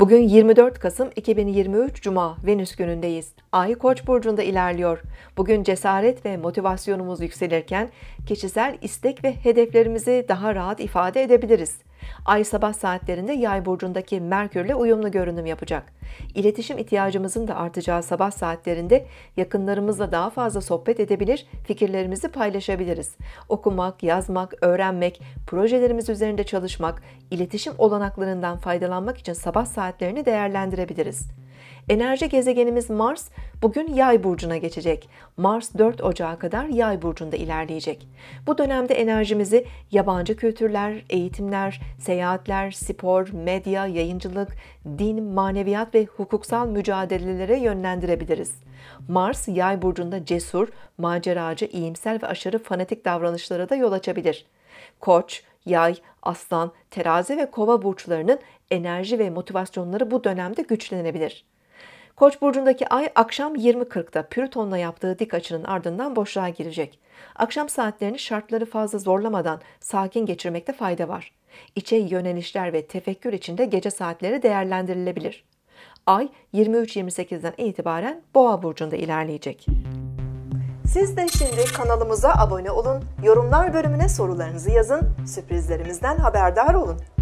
Bugün 24 Kasım 2023 Cuma Venüs günündeyiz. Ay Koç burcunda ilerliyor. Bugün cesaret ve motivasyonumuz yükselirken kişisel istek ve hedeflerimizi daha rahat ifade edebiliriz. Ay sabah saatlerinde Yay burcundaki Merkürle uyumlu görünüm yapacak. İletişim ihtiyacımızın da artacağı sabah saatlerinde yakınlarımızla daha fazla sohbet edebilir, fikirlerimizi paylaşabiliriz. Okumak, yazmak, öğrenmek, projelerimiz üzerinde çalışmak, iletişim olanaklarından faydalanmak için sabah saatlerini değerlendirebiliriz. Enerji gezegenimiz Mars bugün Yay burcuna geçecek. Mars 4 Ocağı kadar Yay burcunda ilerleyecek. Bu dönemde enerjimizi yabancı kültürler, eğitimler, seyahatler, spor, medya, yayıncılık, din, maneviyat ve hukuksal mücadelelere yönlendirebiliriz. Mars Yay burcunda cesur, maceracı, iyimser ve aşırı fanatik davranışlara da yol açabilir. Koç, Yay, Aslan, Terazi ve Kova burçlarının enerji ve motivasyonları bu dönemde güçlenebilir. Koç burcundaki ay akşam 20.40'da Plüton'la yaptığı dik açının ardından boşluğa girecek. Akşam saatlerini şartları fazla zorlamadan sakin geçirmekte fayda var. İçe yönelişler ve tefekkür içinde gece saatleri değerlendirilebilir. Ay 23-28'den itibaren Boğa burcunda ilerleyecek. Siz de şimdi kanalımıza abone olun, yorumlar bölümüne sorularınızı yazın, sürprizlerimizden haberdar olun.